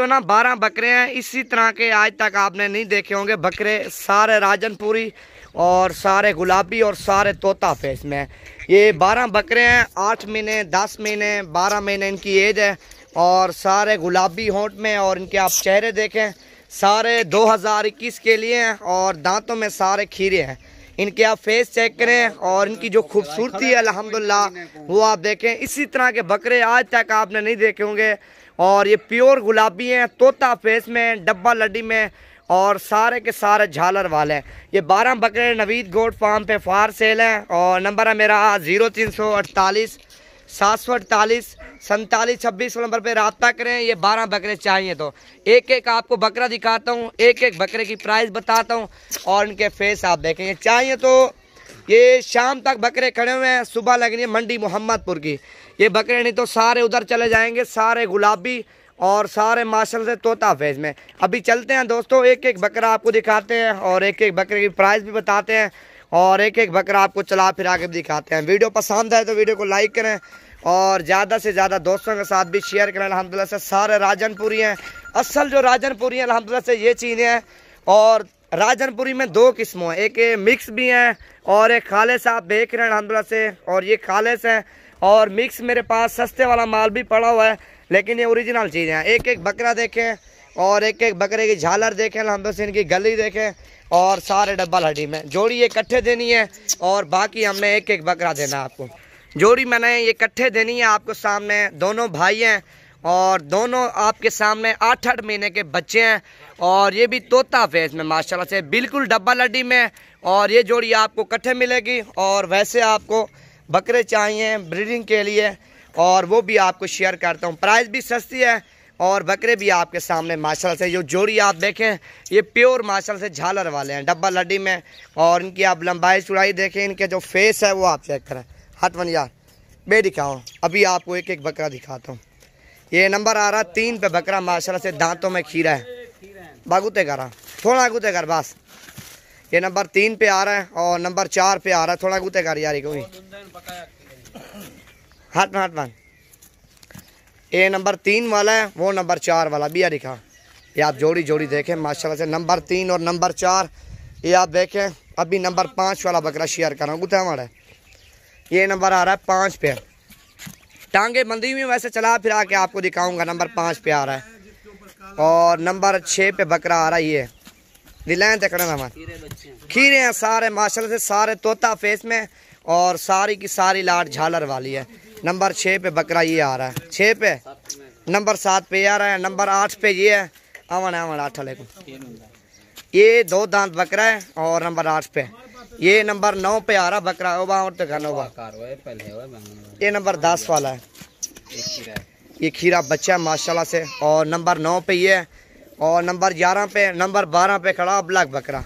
तो ना बारह बकरे हैं इसी तरह के आज तक आपने नहीं देखे होंगे बकरे सारे राजनपुरी और सारे गुलाबी और सारे तोता फेस में ये बारह बकरे हैं आठ महीने दस महीने बारह महीने इनकी एज है और सारे गुलाबी होंठ में और इनके आप चेहरे देखें सारे 2021 के लिए हैं और दांतों में सारे खीरे हैं इनके आप फेस चेक करें और इनकी जो खूबसूरती है अल्हम्दुलिल्लाह वो आप देखें इसी तरह के बकरे आज तक आपने नहीं देखे होंगे और ये प्योर गुलाबी हैं तोता फेस में डब्बा लड्डी में और सारे के सारे झालर वाले हैं ये बारह बकरे नवीद गोड फार्म पे फार सेल हैं और नंबर है मेरा ज़ीरो तीन सौ अड़तालीस सात सौ अड़तालीस सैंतालीस छब्बीस नंबर पर रबता करें ये बारह बकरे चाहिए तो एक एक आपको बकरा दिखाता हूँ एक एक बकरे की प्राइस बताता हूँ और इनके फेस आप देखेंगे चाहिए तो ये शाम तक बकरे खड़े हुए हैं सुबह लगनी है मंडी मोहम्मदपुर की ये बकरे नहीं तो सारे उधर चले जाएंगे सारे गुलाबी और सारे माशल से तोता फेज में अभी चलते हैं दोस्तों एक एक बकरा आपको दिखाते हैं और एक एक बकरे की प्राइस भी बताते हैं और एक एक बकरा आपको चला फिरा के दिखाते हैं वीडियो पसंद आए तो वीडियो को लाइक करें और ज़्यादा से ज़्यादा दोस्तों के साथ भी शेयर करें अलहमदिल्ला से सारे राजनपुरी हैं असल जो राजनपुरी हैं अलहमदिल्ला से ये चीज़ें हैं और राजनपुरी में दो किस्मों हैं एक मिक्स भी हैं और एक खालिश आप देख रहे हैं अलहमदिल्ला से और ये खालिश हैं और मिक्स मेरे पास सस्ते वाला माल भी पड़ा हुआ है लेकिन ये ओरिजिनल चीज़ें हैं एक एक बकरा देखें और एक एक बकरे की झालर देखें अलहमद से इनकी गली देखें और सारे डब्बल हड्डी में जोड़ी ये इकट्ठे देनी है और बाकी हमने एक एक बकरा देना आपको जोड़ी मैंने ये इकट्ठे देनी है आपको सामने दोनों भाई हैं और दोनों आपके सामने आठ आठ महीने के बच्चे हैं और ये भी तोता फेस में माशाल्लाह से बिल्कुल डब्बा लड्डी में और ये जोड़ी आपको कट्ठे मिलेगी और वैसे आपको बकरे चाहिए ब्रीडिंग के लिए और वो भी आपको शेयर करता हूँ प्राइस भी सस्ती है और बकरे भी आपके सामने माशा से जो जोड़ी आप देखें ये प्योर माशा से झालर वाले हैं डब्बा लड्डी में और इनकी आप लंबाई चुड़ाई देखें इनके जो फेस है वो आप चेक करें हटवन यार मैं दिखाऊँ अभी आपको एक एक बकरा दिखाता हूँ ये नंबर आ रहा तीन पे बकरा माशाल्लाह से दांतों में खीरा है बागुते करा थोड़ा गुते कर बस ये नंबर तीन पे आ रहा है और नंबर चार पे आ रहा है थोड़ा गुते कर यार कोई हाथ में हाथ मान ये नंबर तीन वाला है वो नंबर चार वाला भी यार दिखा ये आप जोड़ी जोड़ी देखें माशाल्लाह से नंबर तीन और नंबर चार ये आप देखें अभी नंबर पाँच वाला बकरा शेयर कर रहा हूँ गुते हमारा ये नंबर आ रहा है पाँच पे टांगे बंदी हुई वैसे चला फिरा के आपको दिखाऊंगा नंबर पाँच पे आ रहा है और नंबर छः पे बकरा आ रहा है ये रिलायन ना हमारे खीरे हैं सारे माशाल्लाह से सारे तोता फेस में और सारी की सारी लाट झालर वाली है नंबर छः पे बकरा ये आ रहा है छः पे नंबर सात पे आ रहा है नंबर आठ पे ये है अमन अमन आठ ये दो दांत बकरा है और नंबर आठ पे ये नंबर नौ पे आ रहा बकरा होगा और दिखाना होगा ये नंबर दस वाला है ये खीरा बच्चा है माशाला से और नंबर नौ पे ये है और नंबर ग्यारह पे नंबर बारह पे खड़ा ब्लैक बकरा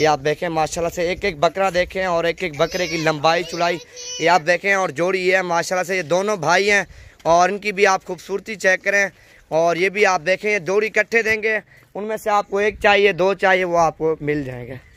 ये आप देखें माशाल्लाह से एक एक बकरा देखें और एक एक बकरे की लंबाई चुलाई ये आप देखें और जोड़ी ये है माशाल्लाह से ये दोनों भाई हैं और इनकी भी आप खूबसूरती चेक करें और ये भी आप देखें ये जोड़ी इकट्ठे देंगे उनमें से आपको एक चाहिए दो चाहिए वो आपको मिल जाएंगे